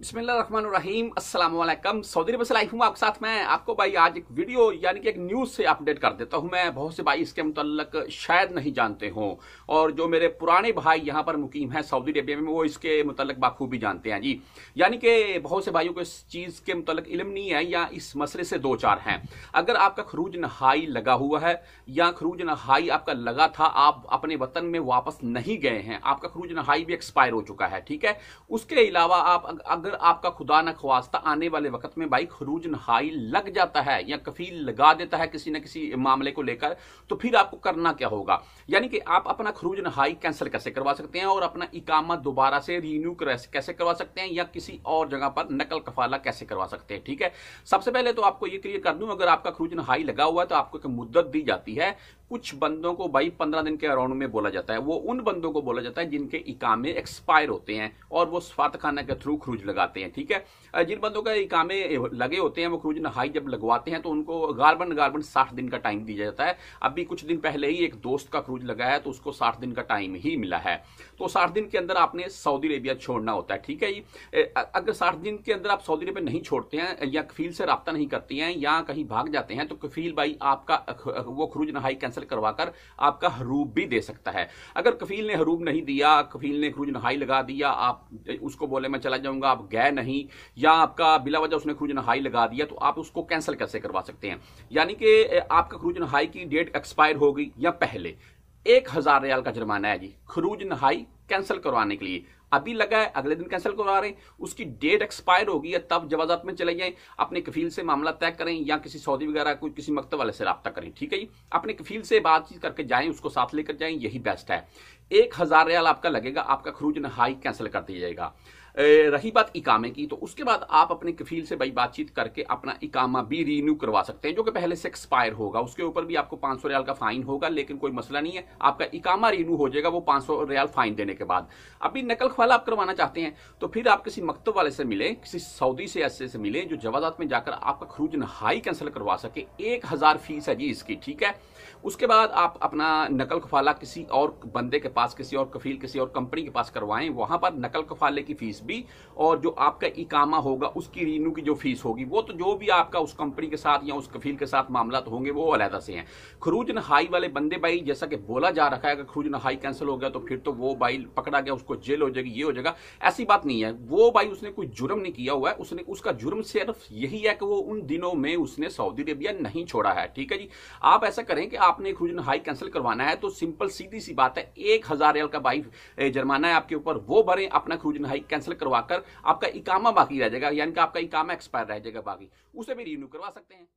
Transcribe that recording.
बिस्मिल्लाम Aslam Saudi अरब से life हूँ आपके साथ मैं आपको भाई आज एक वीडियो यानी कि एक न्यूज़ से अपडेट कर देता हूँ मैं बहुत से भाई इसके मतलब शायद नहीं जानते हों और जो मेरे पुराने भाई यहाँ पर मुकीम हैं सऊदी अरबिया में वो इसके मतलब बाखूबी जानते हैं जी यानी कि बहुत से भाइयों को इस चीज़ के मतलब इलम नहीं है या इस मसले से दो चार हैं अगर आपका खरूज नहाई लगा हुआ है या खरूज नहाई आपका लगा था आप अपने वतन में वापस नहीं गए हैं आपका खरूज नहाई भी एक्सपायर हो चुका है ठीक है उसके अलावा आप अगर अगर आपका खुदा न खवास्ता आने वाले वक्त में भाई खरूज नहाई लग जाता है या कफील लगा देता है किसी न किसी मामले को लेकर तो फिर आपको करना क्या होगा यानी कि आप अपना खरूज नहाई कैंसिल कैसे करवा सकते हैं और अपना इकामा दोबारा से रीन्यू कैसे करवा सकते हैं या किसी और जगह पर नकल कफाला कैसे करवा सकते हैं ठीक है सबसे पहले तो आपको यह क्लियर कर दूं अगर आपका खरूज नहाई लगा हुआ है तो आपको एक मुद्दत दी जाती है कुछ बंदों को भाई पंद्रह दिन के अराउंड में बोला जाता है वो उन बंदों को बोला जाता है जिनके इकामे एक्सपायर होते हैं और वो स्वातखाना के थ्रू क्रूज लगाते हैं ठीक है जिन बंदों के इकामे लगे होते हैं वो क्रूज नहाई जब लगवाते हैं तो उनको गार्बन गार्बन साठ दिन का टाइम दिया जाता है अभी कुछ दिन पहले ही एक दोस्त का क्रूज लगाया है तो उसको साठ दिन का टाइम ही मिला है तो साठ दिन के अंदर आपने सऊदी अरेबिया छोड़ना होता है ठीक है जी अगर साठ दिन के अंदर आप सऊदी अरेबिया नहीं छोड़ते हैं या कफील से रबता नहीं करते हैं या कहीं भाग जाते हैं तो कफील भाई आपका वो क्रूज नहाई कैंसिल कैंसिल करवाकर आपका हरूब भी दे सकता है अगर कफील ने हरूब नहीं दिया कफील ने खरूज नहाई लगा दिया आप उसको बोले मैं चला जाऊंगा आप गए नहीं या आपका बिला वजह उसने खरूज नहाई लगा दिया तो आप उसको कैंसिल कैसे करवा सकते हैं यानी कि आपका खरूज नहाई की डेट एक्सपायर हो गई या पहले एक हजार रियाल का जुर्माना है जी खरूज नहाई कैंसिल करवाने के लिए अभी लगा है अगले दिन कैंसिल करवा रहे हैं उसकी डेट एक्सपायर होगी या तब जवाजात में चले जाएं अपने कफील से मामला तय करें या किसी सऊदी वगैरह कोई किसी मकत वाले से रबता करें ठीक है जी अपने कफील से बातचीत करके जाएं उसको साथ लेकर जाएं यही बेस्ट है एक हज़ार रियाल आपका लगेगा आपका खरूज नहाई कैंसिल कर दिया जाएगा रही बात इकामे की तो उसके बाद आप अपने कफील से भाई बातचीत करके अपना इकामा भी रीन्यू करवा सकते हैं जो कि पहले से एक्सपायर होगा उसके ऊपर भी आपको पांच सौ रियाल का फाइन होगा लेकिन कोई मसला नहीं है आपका इकामा रीन्यू हो जाएगा वो पांच सौ रियाल फाइन देने के बाद अभी नकल खवाला आप करवाना चाहते हैं तो फिर आप किसी मकतब वाले से मिले किसी सऊदी से ऐसे से मिले जो जवाजात में जाकर आपका खरूज नहाई कैंसिल करवा सके एक हजार फीस है जी इसकी ठीक है उसके बाद आप अपना नकल खफाला किसी और बंदे के पास किसी और कफील किसी और कंपनी के पास करवाएं वहां पर नकल खफाले की फीस भी और जो आपका इकामा होगा उसकी रीनू की जो फीस होगी वो तो जो भी आपका उस कंपनी के साथ या उस कफील के साथ मामला तो होंगे वो अलहदा से हैं खरूज नहाई वाले बंदे भाई जैसा कि बोला जा रखा है अगर खरूज नहाई कैंसिल हो गया तो फिर तो वो भाई पकड़ा गया उसको जेल हो जाएगी ये हो जाएगा ऐसी बात नहीं है वो भाई उसने कोई जुर्म नहीं किया हुआ है उसने उसका जुर्म सिर्फ यही है कि वो उन दिनों में उसने सऊदी अरेबिया नहीं छोड़ा है ठीक है जी आप ऐसा करें कि आपने खरूज नहाई कैंसिल करवाना है तो सिंपल सीधी सी बात है एक हजार का भाई जुर्माना है आपके ऊपर वो भरें अपना खरूज नहाई कैंसिल कैंसिल करवाकर आपका इकामा बाकी रह जाएगा यानी कि आपका इकामा एक्सपायर रह जाएगा बाकी उसे भी रिन्यू करवा सकते हैं